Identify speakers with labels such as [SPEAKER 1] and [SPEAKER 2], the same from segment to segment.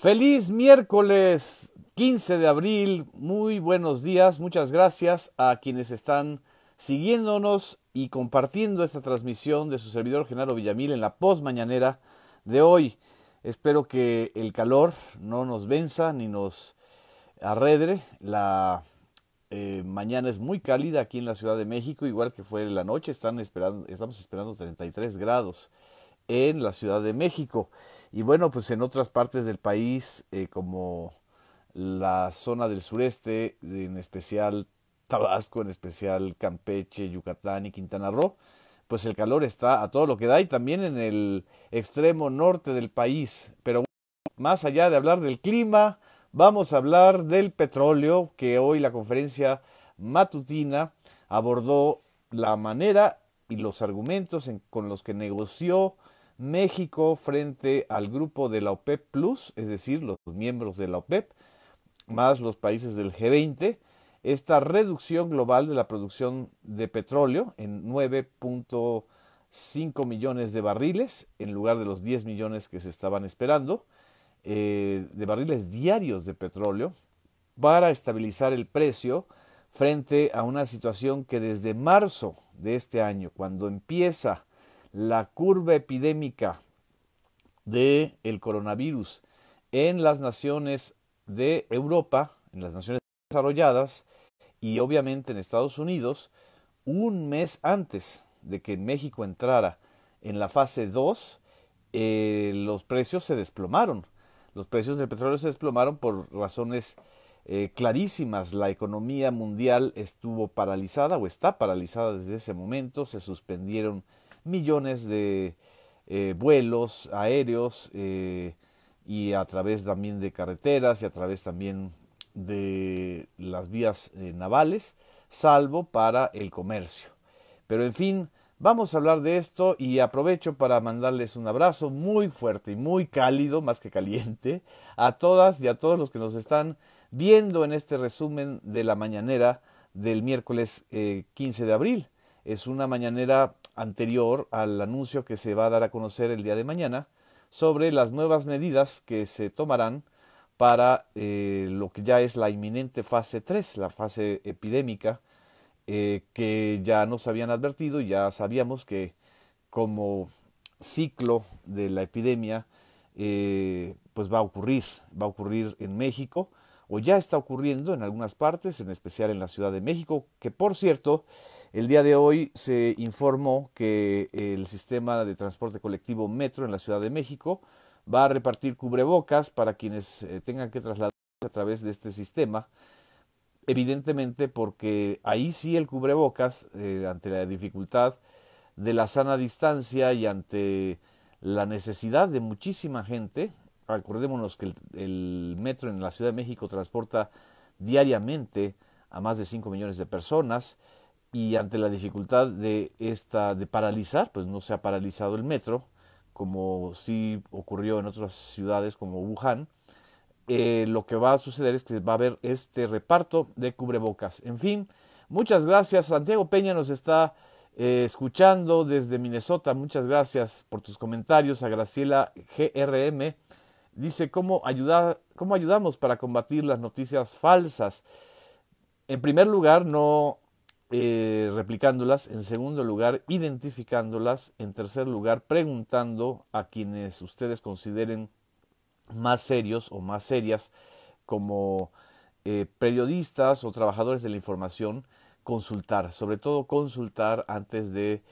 [SPEAKER 1] Feliz miércoles 15 de abril, muy buenos días, muchas gracias a quienes están siguiéndonos y compartiendo esta transmisión de su servidor Genaro Villamil en la postmañanera de hoy. Espero que el calor no nos venza ni nos arredre. La eh, mañana es muy cálida aquí en la Ciudad de México, igual que fue la noche, están esperando, estamos esperando 33 grados en la Ciudad de México. Y bueno, pues en otras partes del país, eh, como la zona del sureste, en especial Tabasco, en especial Campeche, Yucatán y Quintana Roo, pues el calor está a todo lo que da y también en el extremo norte del país. Pero más allá de hablar del clima, vamos a hablar del petróleo, que hoy la conferencia matutina abordó la manera y los argumentos con los que negoció México frente al grupo de la OPEP e Plus, es decir, los miembros de la OPEP, e más los países del G20, esta reducción global de la producción de petróleo en 9.5 millones de barriles, en lugar de los 10 millones que se estaban esperando, eh, de barriles diarios de petróleo, para estabilizar el precio frente a una situación que desde marzo de este año, cuando empieza la curva epidémica del el coronavirus en las naciones de Europa, en las naciones desarrolladas y obviamente en Estados Unidos, un mes antes de que México entrara en la fase 2, eh, los precios se desplomaron. Los precios del petróleo se desplomaron por razones eh, clarísimas. La economía mundial estuvo paralizada o está paralizada desde ese momento. Se suspendieron millones de eh, vuelos aéreos eh, y a través también de carreteras y a través también de las vías eh, navales, salvo para el comercio. Pero en fin, vamos a hablar de esto y aprovecho para mandarles un abrazo muy fuerte y muy cálido, más que caliente, a todas y a todos los que nos están viendo en este resumen de la mañanera del miércoles 15 de abril. Es una mañanera anterior al anuncio que se va a dar a conocer el día de mañana sobre las nuevas medidas que se tomarán para eh, lo que ya es la inminente fase 3, la fase epidémica, eh, que ya nos habían advertido ya sabíamos que como ciclo de la epidemia, eh, pues va a ocurrir, va a ocurrir en México o ya está ocurriendo en algunas partes, en especial en la Ciudad de México, que por cierto, el día de hoy se informó que el sistema de transporte colectivo Metro en la Ciudad de México va a repartir cubrebocas para quienes eh, tengan que trasladarse a través de este sistema. Evidentemente porque ahí sí el cubrebocas, eh, ante la dificultad de la sana distancia y ante la necesidad de muchísima gente, recordémonos que el, el metro en la Ciudad de México transporta diariamente a más de 5 millones de personas, y ante la dificultad de esta de paralizar, pues no se ha paralizado el metro como sí ocurrió en otras ciudades como Wuhan. Eh, lo que va a suceder es que va a haber este reparto de cubrebocas. En fin, muchas gracias. Santiago Peña nos está eh, escuchando desde Minnesota. Muchas gracias por tus comentarios. A Graciela GRM dice cómo ayudar, cómo ayudamos para combatir las noticias falsas. En primer lugar, no eh, replicándolas, en segundo lugar, identificándolas, en tercer lugar, preguntando a quienes ustedes consideren más serios o más serias como eh, periodistas o trabajadores de la información, consultar, sobre todo consultar antes eh,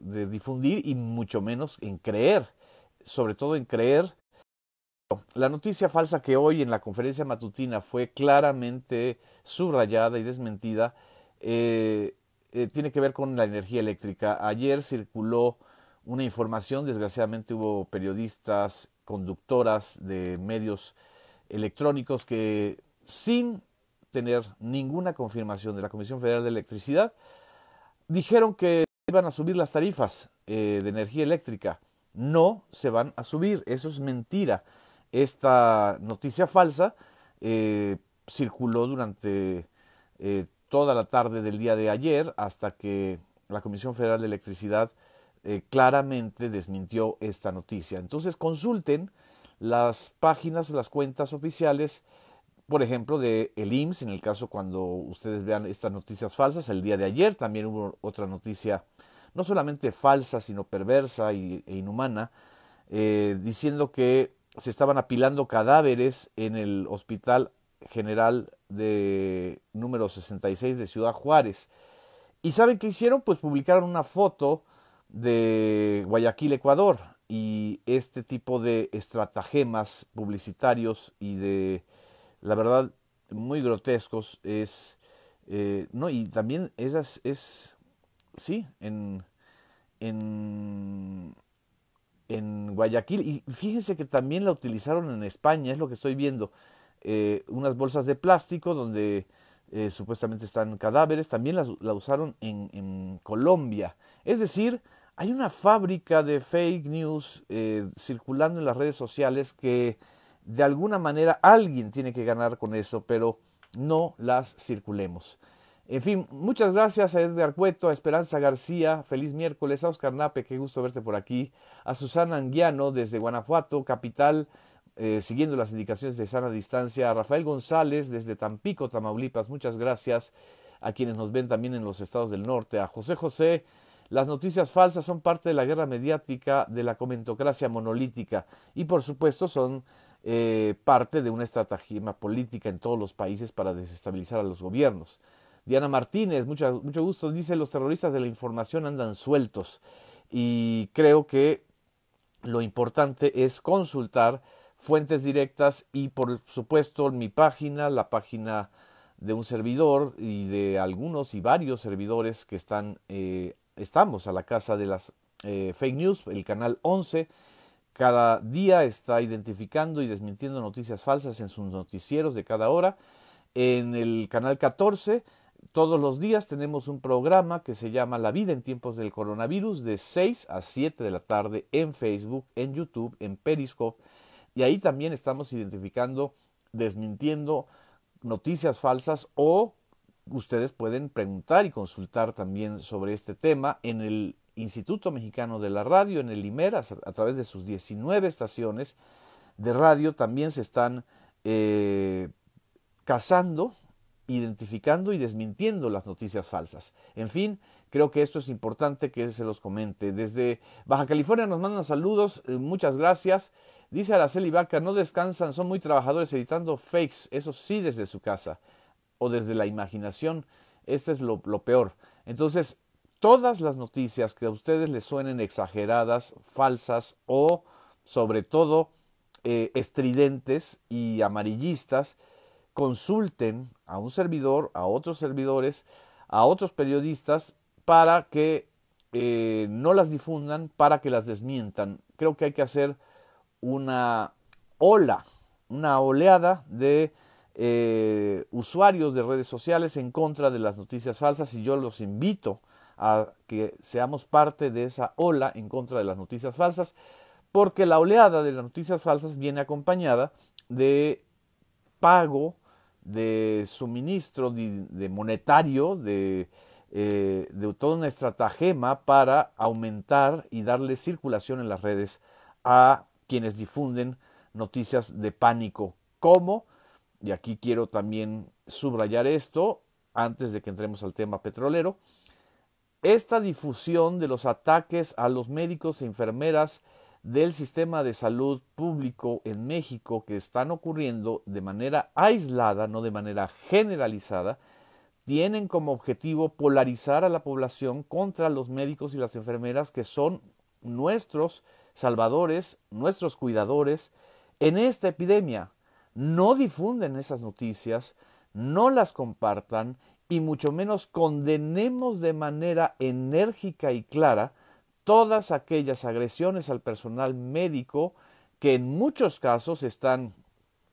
[SPEAKER 1] de difundir y mucho menos en creer, sobre todo en creer. La noticia falsa que hoy en la conferencia matutina fue claramente subrayada y desmentida eh, eh, tiene que ver con la energía eléctrica. Ayer circuló una información, desgraciadamente hubo periodistas, conductoras de medios electrónicos que sin tener ninguna confirmación de la Comisión Federal de Electricidad, dijeron que iban a subir las tarifas eh, de energía eléctrica. No se van a subir, eso es mentira. Esta noticia falsa circuló durante eh, toda la tarde del día de ayer hasta que la Comisión Federal de Electricidad eh, claramente desmintió esta noticia. Entonces consulten las páginas las cuentas oficiales, por ejemplo, de el IMSS, en el caso cuando ustedes vean estas noticias falsas, el día de ayer también hubo otra noticia no solamente falsa, sino perversa e inhumana, eh, diciendo que se estaban apilando cadáveres en el hospital General de número 66 de Ciudad Juárez. ¿Y saben qué hicieron? Pues publicaron una foto de Guayaquil, Ecuador, y este tipo de estratagemas publicitarios y de, la verdad, muy grotescos es, eh, no, y también ellas es, sí, en, en, en Guayaquil, y fíjense que también la utilizaron en España, es lo que estoy viendo. Eh, unas bolsas de plástico donde eh, supuestamente están cadáveres, también las, la usaron en, Colombia. Es decir, hay una fábrica de fake news eh, circulando en las redes sociales que de alguna manera alguien tiene que ganar con eso, pero no las circulemos. En fin, muchas gracias a Edgar Cueto, a Esperanza García, feliz miércoles, a Oscar Nape, qué gusto verte por aquí, a Susana Anguiano desde Guanajuato, capital eh, siguiendo las indicaciones de sana distancia. a Rafael González desde Tampico, Tamaulipas, muchas gracias a quienes nos ven también en los estados del norte. A José José, las noticias falsas son parte de la guerra mediática de la comentocracia monolítica y por supuesto son eh, parte de una estrategia política en todos los países para desestabilizar a los gobiernos. Diana Martínez, mucho gusto, dice los terroristas de la información andan sueltos y creo que lo importante es consultar fuentes directas y por supuesto mi página, la página de un servidor y de algunos y varios servidores que están, eh, estamos a la casa de las eh, fake news, el canal 11. Cada día está identificando y desmintiendo noticias falsas en sus noticieros de cada hora. En el canal 14 todos los días tenemos un programa que se llama La vida en tiempos del coronavirus de 6 a 7 de la tarde en Facebook, en YouTube, en Periscope y ahí también estamos identificando, desmintiendo noticias falsas o ustedes pueden preguntar y consultar también sobre este tema en el Instituto Mexicano de la Radio, en el IMER, a, través de sus 19 estaciones de radio, también se están eh, cazando, identificando y desmintiendo las noticias falsas. En fin, creo que esto es importante que se los comente. Desde Baja California nos mandan saludos, eh, muchas gracias. Dice Araceli Vaca, no descansan, son muy trabajadores editando fakes, eso sí desde su casa o desde la imaginación. Este es lo, peor. Entonces, todas las noticias que a ustedes les suenen exageradas, falsas o, sobre todo, eh, estridentes y amarillistas, consulten a un servidor, a otros servidores, a otros periodistas para que eh, no las difundan, para que las desmientan. Creo que hay que hacer una ola, una oleada de eh, usuarios de redes sociales en contra de las noticias falsas y yo los invito a que seamos parte de esa ola en contra de las noticias falsas porque la oleada de las noticias falsas viene acompañada de pago de suministro de, monetario de, eh, de toda una estratagema para aumentar y darle circulación en las redes a quienes difunden noticias de pánico. ¿Cómo? Y aquí quiero también subrayar esto antes de que entremos al tema petrolero. Esta difusión de los ataques a los médicos e enfermeras del sistema de salud público en México que están ocurriendo de manera aislada, no de manera generalizada, tienen como objetivo polarizar a la población contra los médicos y las enfermeras que son nuestros salvadores, nuestros cuidadores, en esta epidemia. No difunden esas noticias, no las compartan y mucho menos condenemos de manera enérgica y clara todas aquellas agresiones al personal médico que en muchos casos están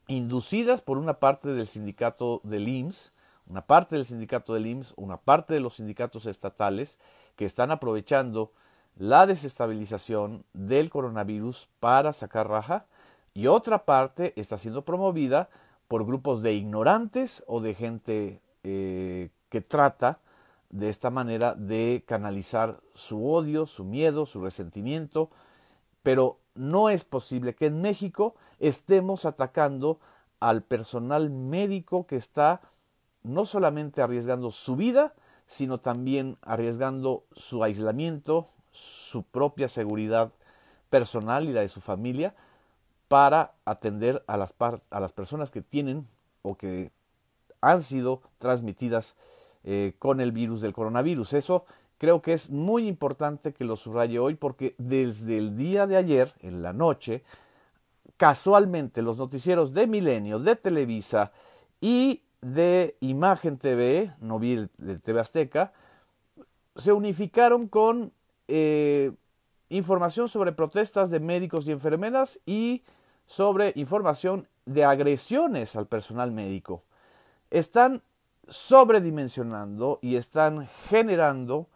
[SPEAKER 1] inducidas por una parte del sindicato del IMSS, una parte del sindicato del IMSS, una parte de los sindicatos estatales que están aprovechando la desestabilización del coronavirus para sacar raja y otra parte está siendo promovida por grupos de ignorantes o de gente eh, que trata de esta manera de canalizar su odio, su miedo, su resentimiento, pero no es posible que en México estemos atacando al personal médico que está no solamente arriesgando su vida, sino también arriesgando su aislamiento, su propia seguridad personal y la de su familia para atender a las, a las personas que tienen o que han sido transmitidas eh, con el virus del coronavirus. Eso creo que es muy importante que lo subraye hoy porque desde el día de ayer, en la noche, casualmente los noticieros de Milenio, de Televisa y de Imagen TV, no vi el, TV Azteca, se unificaron con eh, información sobre protestas de médicos y enfermeras y sobre información de agresiones al personal médico. Están sobredimensionando y están generando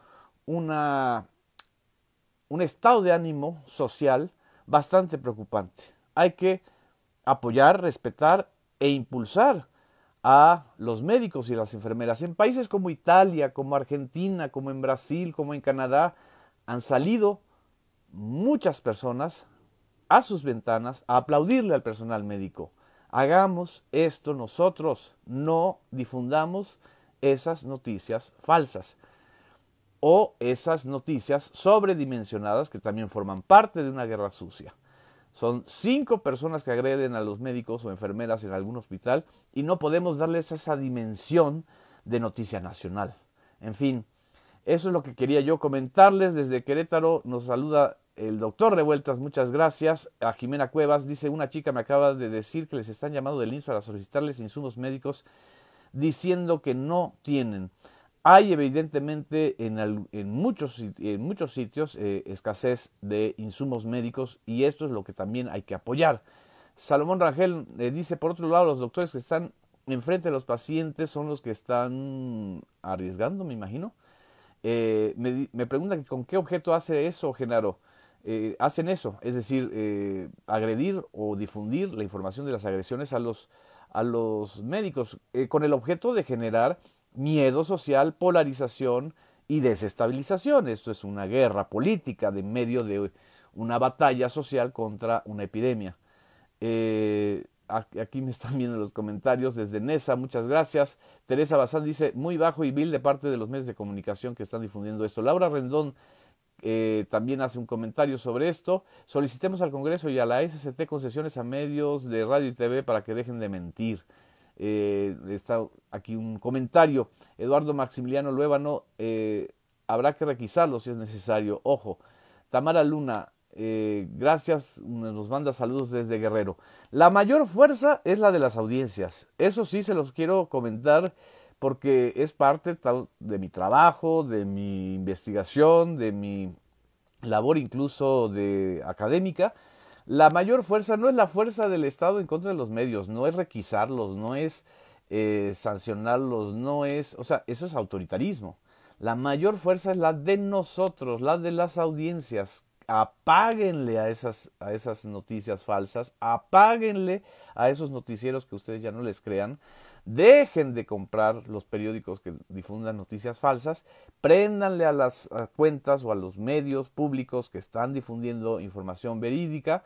[SPEAKER 1] una, un estado de ánimo social bastante preocupante. Hay que apoyar, respetar e impulsar a los médicos y las enfermeras. En países como Italia, como Argentina, como en Brasil, como en Canadá, han salido muchas personas a sus ventanas a aplaudirle al personal médico. Hagamos esto nosotros, no difundamos esas noticias falsas o esas noticias sobredimensionadas que también forman parte de una guerra sucia. Son cinco personas que agreden a los médicos o enfermeras en algún hospital y no podemos darles esa dimensión de noticia nacional. En fin, eso es lo que quería yo comentarles. Desde Querétaro nos saluda el doctor de vueltas, muchas gracias. A Jimena Cuevas dice, una chica me acaba de decir que les están llamando del INSS para solicitarles insumos médicos diciendo que no tienen. Hay evidentemente en, muchos, en muchos, sitios eh, escasez de insumos médicos y esto es lo que también hay que apoyar. Salomón Rangel eh, dice, por otro lado, los doctores que están enfrente de los pacientes son los que están arriesgando, me imagino, eh, me, preguntan con qué objeto hace eso, Genaro. Eh, hacen eso, es decir, eh, agredir o difundir la información de las agresiones a los, a los médicos, con el objeto de generar miedo social, polarización y desestabilización. Esto es una guerra política de medio de una batalla social contra una epidemia. Aquí me están viendo los comentarios desde Nesa, muchas gracias. Teresa Bazán dice, muy bajo y vil de parte de los medios de comunicación que están difundiendo esto. Laura Rendón eh, también hace un comentario sobre esto. Solicitemos al Congreso y a la SCT concesiones a medios de radio y TV para que dejen de mentir. Eh, está aquí un comentario. Eduardo Maximiliano Luébano, eh, habrá que requisarlo si es necesario. Ojo, Tamara Luna, eh, gracias, eh, nos manda saludos desde Guerrero. La mayor fuerza es la de las audiencias. Eso sí se los quiero comentar porque es parte de mi trabajo, de mi investigación, de mi labor incluso de académica. La mayor fuerza no es la fuerza del Estado en contra de los medios, no es requisarlos, no es eh, sancionarlos, no es, o sea, eso es autoritarismo. La mayor fuerza es la de nosotros, la de las audiencias apáguenle a esas, a esas noticias falsas, apáguenle a esos noticieros que ustedes ya no les crean, dejen de comprar los periódicos que difundan noticias falsas, préndanle a las cuentas o a los medios públicos que están difundiendo información verídica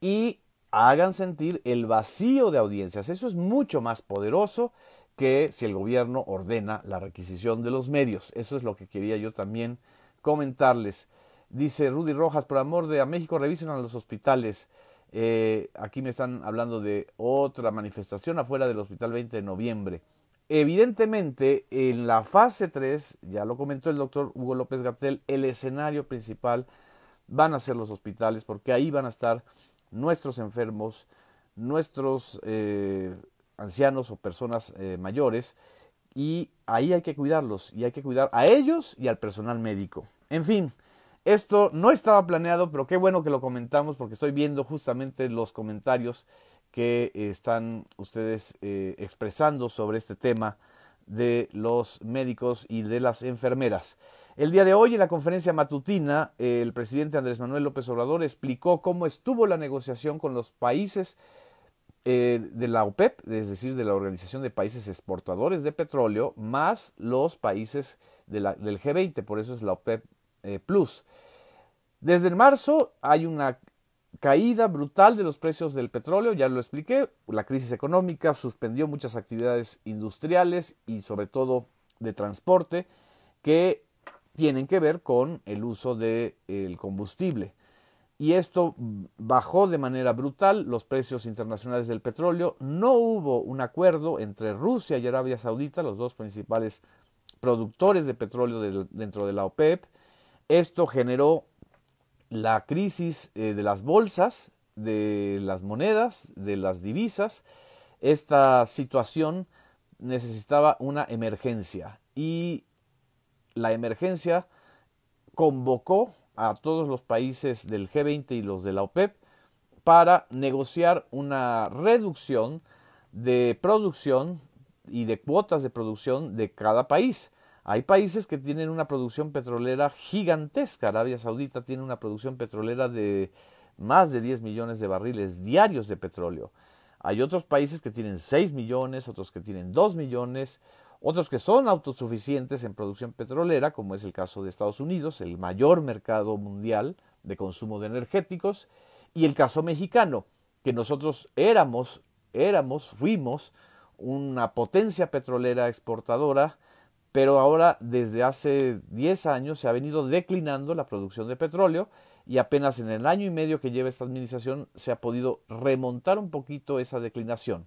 [SPEAKER 1] y hagan sentir el vacío de audiencias. Eso es mucho más poderoso que si el gobierno ordena la requisición de los medios. Eso es lo que quería yo también comentarles. Dice Rudy Rojas, por amor de a México, revisen a los hospitales. Eh, aquí me están hablando de otra manifestación afuera del hospital 20 de noviembre. Evidentemente, en la fase 3, ya lo comentó el doctor Hugo López Gatel, el escenario principal van a ser los hospitales, porque ahí van a estar nuestros enfermos, nuestros eh, ancianos o personas eh, mayores, y ahí hay que cuidarlos, y hay que cuidar a ellos y al personal médico. En fin, esto no estaba planeado, pero qué bueno que lo comentamos porque estoy viendo justamente los comentarios que eh, están ustedes eh, expresando sobre este tema de los médicos y de las enfermeras. El día de hoy, en la conferencia matutina, el presidente Andrés Manuel López Obrador explicó cómo estuvo la negociación con los países eh, de la OPEP, e es decir, de la Organización de Países Exportadores de Petróleo, más los países del G20, por eso es la OPEP e eh, plus. Desde marzo hay una caída brutal de los precios del petróleo, ya lo expliqué, la crisis económica suspendió muchas actividades industriales y sobre todo de transporte que tienen que ver con el uso del combustible. Y esto bajó de manera brutal los precios internacionales del petróleo. No hubo un acuerdo entre Rusia y Arabia Saudita, los dos principales productores de petróleo dentro de la OPEP, esto generó la crisis eh, de las bolsas, de las monedas, de las divisas. Esta situación necesitaba una emergencia y la emergencia convocó a todos los países del G20 y los de la OPEP e para negociar una reducción de producción y de cuotas de producción de cada país. Hay países que tienen una producción petrolera gigantesca. Arabia Saudita tiene una producción petrolera de más de 10 millones de barriles diarios de petróleo. Hay otros países que tienen 6 millones, otros que tienen 2 millones, otros que son autosuficientes en producción petrolera, como es el caso de Estados Unidos, el mayor mercado mundial de consumo de energéticos, y el caso mexicano, que nosotros éramos, éramos, fuimos una potencia petrolera exportadora pero ahora desde hace 10 años se ha venido declinando la producción de petróleo y apenas en el año y medio que lleva esta administración se ha podido remontar un poquito esa declinación.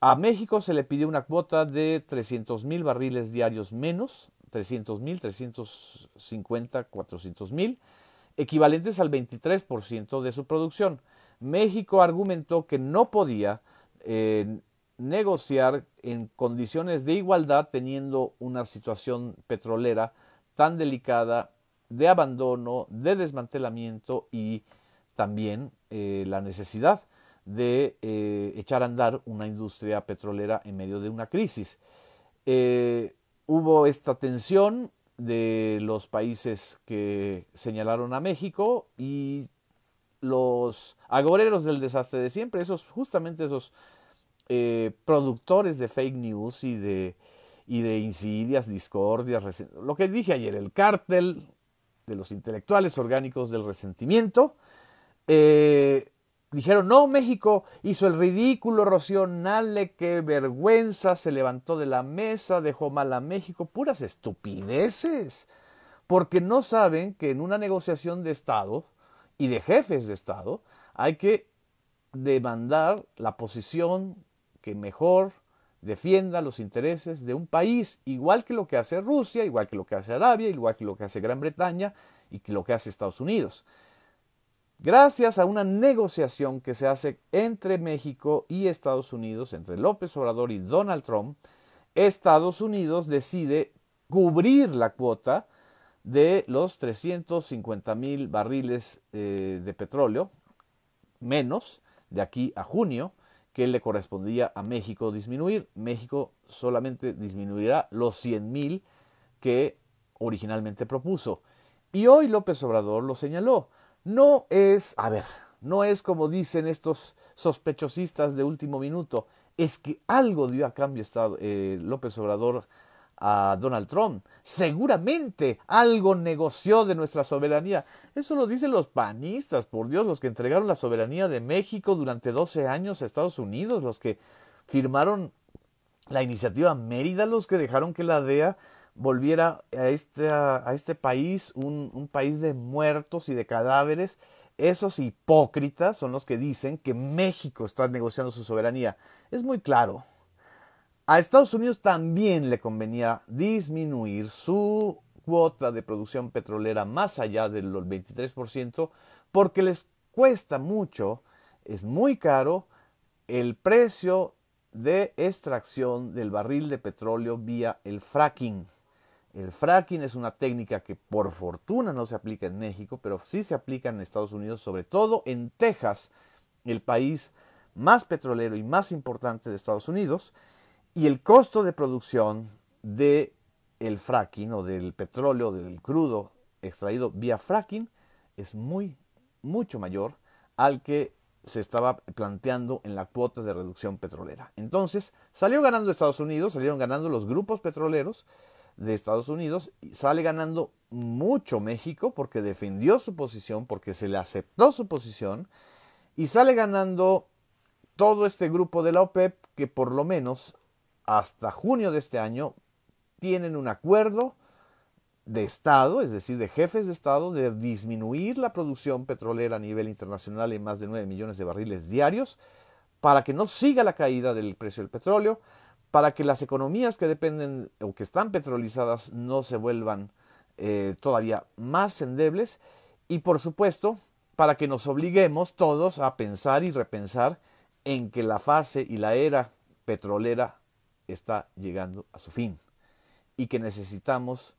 [SPEAKER 1] A México se le pidió una cuota de 300 mil barriles diarios menos, 300 mil, 350, 400 mil, equivalentes al 23% de su producción. México argumentó que no podía eh, negociar en condiciones de igualdad teniendo una situación petrolera tan delicada de abandono, de desmantelamiento y también eh, la necesidad de eh, echar a andar una industria petrolera en medio de una crisis. Eh, hubo esta tensión de los países que señalaron a México y los agoreros del desastre de siempre, esos justamente esos eh, productores de fake news y de, de insidias, discordias, lo que dije ayer, el cártel de los intelectuales orgánicos del resentimiento, eh, dijeron, no, México hizo el ridículo, Rocío Nale, qué vergüenza, se levantó de la mesa, dejó mal a México, puras estupideces, porque no saben que en una negociación de Estado y de jefes de Estado hay que demandar la posición que mejor defienda los intereses de un país, igual que lo que hace Rusia, igual que lo que hace Arabia, igual que lo que hace Gran Bretaña y que lo que hace Estados Unidos. Gracias a una negociación que se hace entre México y Estados Unidos, entre López Obrador y Donald Trump, Estados Unidos decide cubrir la cuota de los 350 mil barriles eh, de petróleo menos de aquí a junio que le correspondía a México disminuir. México solamente disminuirá los mil que originalmente propuso. Y hoy López Obrador lo señaló. No es, a ver, no es como dicen estos sospechosistas de último minuto, es que algo dio a cambio Estado, eh, López Obrador a Donald Trump. Seguramente algo negoció de nuestra soberanía. Eso lo dicen los panistas, por Dios, los que entregaron la soberanía de México durante 12 años a Estados Unidos, los que firmaron la iniciativa Mérida, los que dejaron que la DEA volviera a este, a este país un, un país de muertos y de cadáveres. Esos hipócritas son los que dicen que México está negociando su soberanía. Es muy claro, a Estados Unidos también le convenía disminuir su cuota de producción petrolera más allá del 23% porque les cuesta mucho, es muy caro el precio de extracción del barril de petróleo vía el fracking. El fracking es una técnica que por fortuna no se aplica en México, pero sí se aplica en Estados Unidos, sobre todo en Texas, el país más petrolero y más importante de Estados Unidos. Y el costo de producción del el fracking o del petróleo, del crudo extraído vía fracking, es muy, mucho mayor al que se estaba planteando en la cuota de reducción petrolera. Entonces, salió ganando Estados Unidos, salieron ganando los grupos petroleros de Estados Unidos, y sale ganando mucho México porque defendió su posición, porque se le aceptó su posición, y sale ganando todo este grupo de la OPEP que por lo menos hasta junio de este año tienen un acuerdo de Estado, es decir, de jefes de Estado, de disminuir la producción petrolera a nivel internacional en más de 9 millones de barriles diarios para que no siga la caída del precio del petróleo, para que las economías que dependen o que están petrolizadas no se vuelvan eh, todavía más endebles y por supuesto para que nos obliguemos todos a pensar y repensar en que la fase y la era petrolera está llegando a su fin y que necesitamos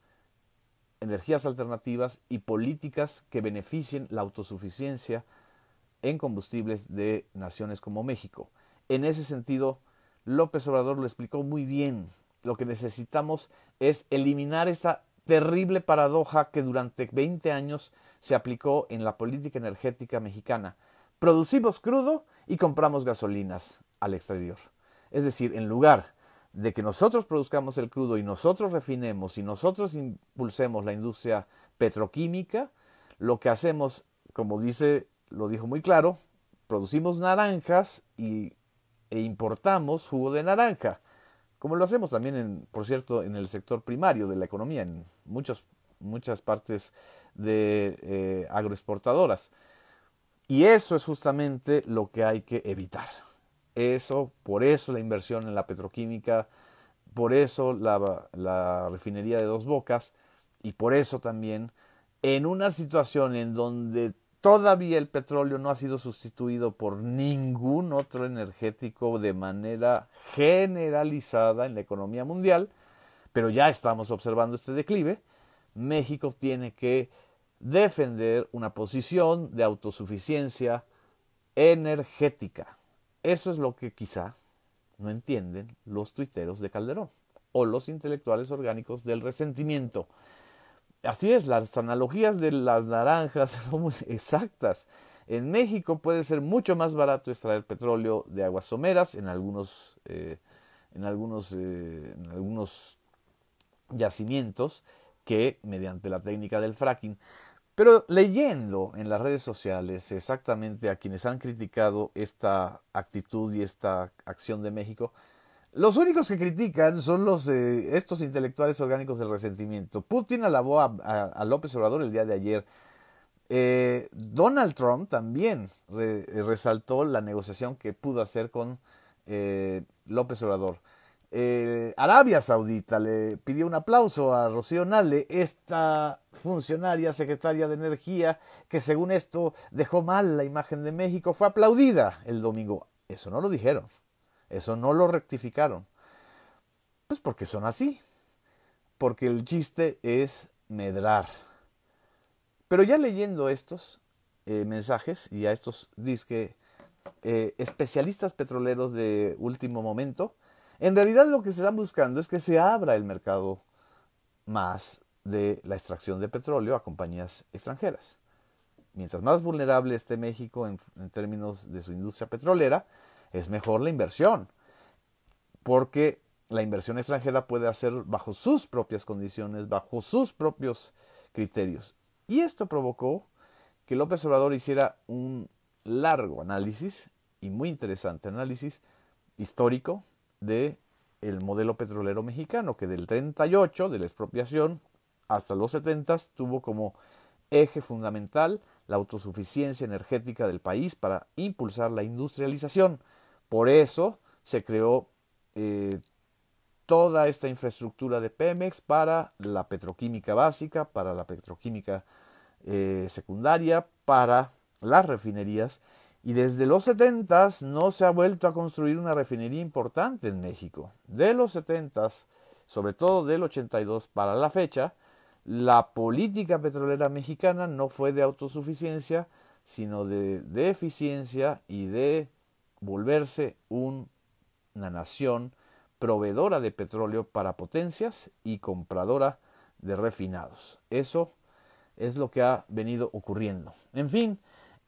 [SPEAKER 1] energías alternativas y políticas que beneficien la autosuficiencia en combustibles de naciones como México. En ese sentido, López Obrador lo explicó muy bien. Lo que necesitamos es eliminar esta terrible paradoja que durante 20 años se aplicó en la política energética mexicana. Producimos crudo y compramos gasolinas al exterior. Es decir, en lugar de que nosotros produzcamos el crudo y nosotros refinemos y nosotros impulsemos la industria petroquímica, lo que hacemos, como dice, lo dijo muy claro, producimos naranjas y, e importamos jugo de naranja, como lo hacemos también, en, por cierto, en el sector primario de la economía, en muchas partes de eh, agroexportadoras. Y eso es justamente lo que hay que evitar. Eso, por eso la inversión en la petroquímica, por eso la, la refinería de dos bocas y por eso también en una situación en donde todavía el petróleo no ha sido sustituido por ningún otro energético de manera generalizada en la economía mundial, pero ya estamos observando este declive, México tiene que defender una posición de autosuficiencia energética. Eso es lo que quizá no entienden los tuiteros de Calderón o los intelectuales orgánicos del resentimiento. Así es, las analogías de las naranjas son muy exactas. En México puede ser mucho más barato extraer petróleo de aguas someras en algunos, eh, en algunos, eh, en algunos yacimientos que mediante la técnica del fracking. Pero leyendo en las redes sociales exactamente a quienes han criticado esta actitud y esta acción de México, los únicos que critican son los estos intelectuales orgánicos del resentimiento. Putin alabó a, López Obrador el día de ayer. Eh, Donald Trump también resaltó la negociación que pudo hacer con eh, López Obrador. Eh, Arabia Saudita le pidió un aplauso a Rocío Nale, esta funcionaria secretaria de Energía, que según esto dejó mal la imagen de México, fue aplaudida el domingo. Eso no lo dijeron, eso no lo rectificaron. Pues porque son así, porque el chiste es medrar. Pero ya leyendo estos eh, mensajes y a estos disque eh, especialistas petroleros de último momento, en realidad lo que se están buscando es que se abra el mercado más de la extracción de petróleo a compañías extranjeras. Mientras más vulnerable esté México en, en términos de su industria petrolera, es mejor la inversión, porque la inversión extranjera puede hacer bajo sus propias condiciones, bajo sus propios criterios. Y esto provocó que López Obrador hiciera un largo análisis y muy interesante análisis histórico de el modelo petrolero mexicano, que del 38, de la expropiación, hasta los 70 tuvo como eje fundamental la autosuficiencia energética del país para impulsar la industrialización. Por eso se creó eh, toda esta infraestructura de Pemex para la petroquímica básica, para la petroquímica eh, secundaria, para las refinerías y desde los 70 no se ha vuelto a construir una refinería importante en México. De los 70, sobre todo del 82 para la fecha, la política petrolera mexicana no fue de autosuficiencia, sino de, eficiencia y de volverse una nación proveedora de petróleo para potencias y compradora de refinados. Eso es lo que ha venido ocurriendo. En fin,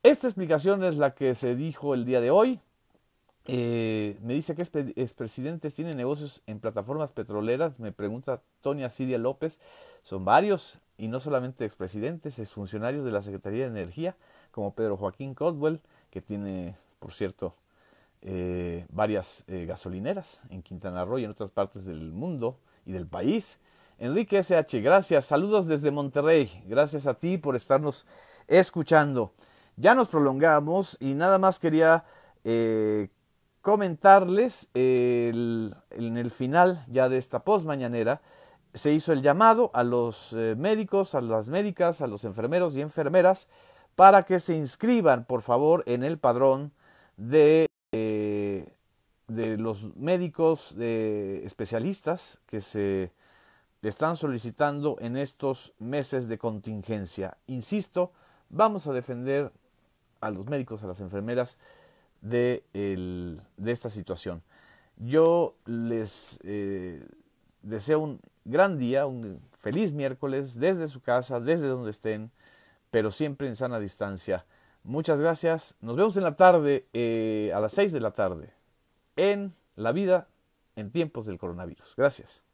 [SPEAKER 1] esta explicación es la que se dijo el día de hoy. Eh, me dice que expresidentes tienen negocios en plataformas petroleras. Me pregunta Tonia Cidia López. Son varios y no solamente expresidentes, funcionarios de la Secretaría de Energía, como Pedro Joaquín Codwell, que tiene, por cierto, eh, varias eh, gasolineras en Quintana Roo y en otras partes del mundo y del país. Enrique SH, gracias. Saludos desde Monterrey. Gracias a ti por estarnos escuchando. Ya nos prolongamos y nada más quería eh, comentarles en el final ya de esta post se hizo el llamado a los eh, médicos, a las médicas, a los enfermeros y enfermeras para que se inscriban, por favor, en el padrón de, eh, de los médicos especialistas que se están solicitando en estos meses de contingencia. Insisto, vamos a defender a los médicos, a las enfermeras de, esta situación. Yo les eh, deseo un gran día, un feliz miércoles desde su casa, desde donde estén, pero siempre en sana distancia. Muchas gracias. Nos vemos en la tarde, eh, a las seis de la tarde, en La Vida en tiempos del coronavirus. Gracias.